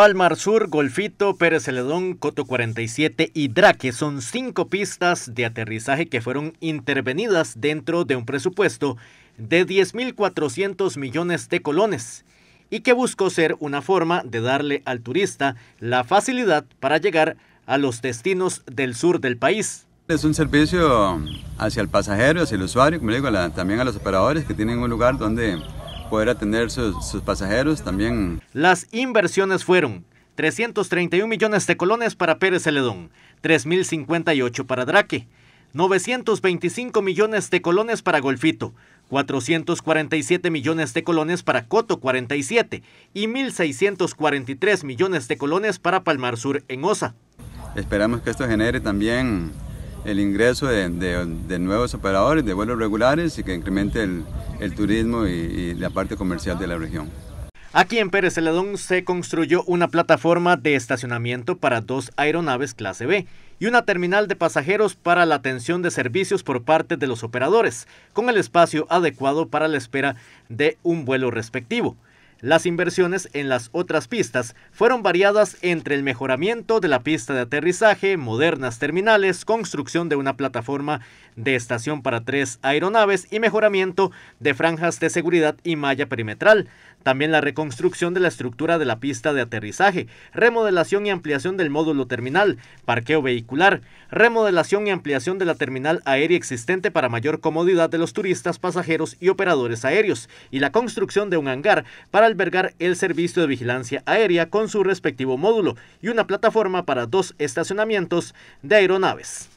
Palmar Sur, Golfito, Pérez Celedón, Coto 47 y Draque son cinco pistas de aterrizaje que fueron intervenidas dentro de un presupuesto de 10.400 millones de colones y que buscó ser una forma de darle al turista la facilidad para llegar a los destinos del sur del país. Es un servicio hacia el pasajero, hacia el usuario, como digo, también a los operadores que tienen un lugar donde poder atender sus, pasajeros también. Las inversiones fueron 331 millones de colones para Pérez Celedón, 3.058 para Drake, 925 millones de colones para Golfito, 447 millones de colones para Coto 47 y 1.643 millones de colones para Palmar Sur en Osa. Esperamos que esto genere también el ingreso de, nuevos operadores, de vuelos regulares y que incremente el, turismo y, la parte comercial de la región. Aquí en Pérez Celedón se construyó una plataforma de estacionamiento para dos aeronaves clase B y una terminal de pasajeros para la atención de servicios por parte de los operadores, con el espacio adecuado para la espera de un vuelo respectivo. Las inversiones en las otras pistas fueron variadas entre el mejoramiento de la pista de aterrizaje, modernas terminales, construcción de una plataforma de estación para tres aeronaves y mejoramiento de franjas de seguridad y malla perimetral. También la reconstrucción de la estructura de la pista de aterrizaje, remodelación y ampliación del módulo terminal, parqueo vehicular, remodelación y ampliación de la terminal aérea existente para mayor comodidad de los turistas, pasajeros y operadores aéreos, y la construcción de un hangar para albergar el servicio de vigilancia aérea con su respectivo módulo y una plataforma para dos estacionamientos de aeronaves.